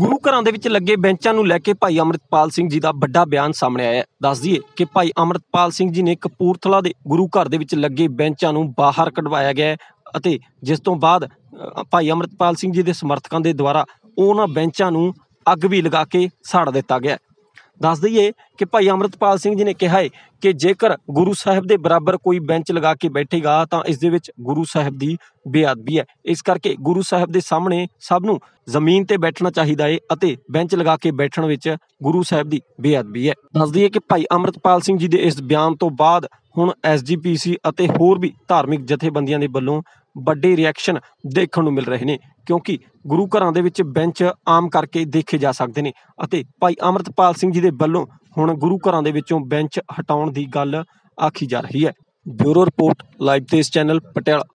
ਗੁਰੂ ਘਰਾਂ ਦੇ ਵਿੱਚ ਲੱਗੇ ਬੈਂਚਾਂ ਨੂੰ ਲੈ ਕੇ ਭਾਈ ਅਮਰਿਤਪਾਲ ਸਿੰਘ ਜੀ ਦਾ ਵੱਡਾ ਬਿਆਨ ਸਾਹਮਣੇ ਆਇਆ ਹੈ ਦੱਸ ਦਈਏ ਕਿ ਭਾਈ ਅਮਰਿਤਪਾਲ ਸਿੰਘ ਜੀ ਨੇ ਕਪੂਰਥਲਾ ਦੇ ਗੁਰੂ ਘਰ ਦੇ ਵਿੱਚ ਲੱਗੇ ਬੈਂਚਾਂ ਨੂੰ ਬਾਹਰ ਕਢਵਾਇਆ ਗਿਆ ਅਤੇ ਜਿਸ ਤੋਂ ਬਾਅਦ ਭਾਈ ਅਮਰਿਤਪਾਲ ਸਿੰਘ ਜੀ ਦੇ ਸਮਰਥਕਾਂ ਦੇ ਦੁਆਰਾ ਉਹਨਾਂ ਬੈਂਚਾਂ ਨੂੰ ਅੱਗ ਵੀ ਲਗਾ ਕੇ ਸਾੜ ਦਿੱਤਾ ਗਿਆ ਦੱਸ ਦਈਏ ਕਿ ਭਾਈ ਅਮਰਤਪਾਲ ਸਿੰਘ ਜੀ ਨੇ ਕਿਹਾ ਹੈ ਕਿ ਜੇਕਰ ਗੁਰੂ ਸਾਹਿਬ ਦੇ ਬਰਾਬਰ ਕੋਈ ਬੈਂਚ ਲਗਾ ਕੇ ਬੈਠੇਗਾ ਤਾਂ ਇਸ ਦੇ ਵਿੱਚ ਗੁਰੂ ਸਾਹਿਬ ਦੀ ਬੇਅਦਬੀ ਹੈ ਇਸ ਕਰਕੇ ਗੁਰੂ ਸਾਹਿਬ ਦੇ ਸਾਹਮਣੇ ਸਭ ਨੂੰ ਜ਼ਮੀਨ ਤੇ ਬੈਠਣਾ ਚਾਹੀਦਾ ਹੈ ਅਤੇ ਬੈਂਚ ਲਗਾ ਕੇ ਬੈਠਣ ਵਿੱਚ ਗੁਰੂ ਸਾਹਿਬ ਦੀ ਬੇਅਦਬੀ ਹੈ ਦੱਸ ਦਈਏ ਕਿ ਭਾਈ ਅਮਰਤਪਾਲ ਸਿੰਘ ਜੀ ਦੇ ਇਸ ਬਿਆਨ ਤੋਂ ਬਾਅਦ ਹੁਣ ਐਸਜੀਪੀਸੀ ਅਤੇ ਹੋਰ ਵੀ ਧਾਰਮਿਕ ਜਥੇਬੰਦੀਆਂ ਦੇ ਵੱਲੋਂ ਵੱਡੇ ਰਿਐਕਸ਼ਨ ਦੇਖਣ ਨੂੰ ਮਿਲ ਰਹੇ ਨੇ ਕਿਉਂਕਿ ਗੁਰੂ ਘਰਾਂ ਦੇ ਵਿੱਚ ਬੈਂਚ ਆਮ ਕਰਕੇ ਦੇਖੇ ਜਾ ਸਕਦੇ ਨੇ ਅਤੇ ਭਾਈ ਅਮਰਤਪਾਲ ਸਿੰਘ ਜੀ ਦੇ ਵੱਲੋਂ ਹੁਣ ਗੁਰੂ ਘਰਾਂ ਦੇ ਵਿੱਚੋਂ ਬੈਂਚ ਹਟਾਉਣ ਦੀ ਗੱਲ ਆਖੀ ਜਾ ਰਹੀ ਹੈ ਬਿਊਰੋ ਰਿਪੋਰਟ ਲਾਈਵ ਤੇ ਇਸ ਚੈਨਲ ਪਟਿਆਲਾ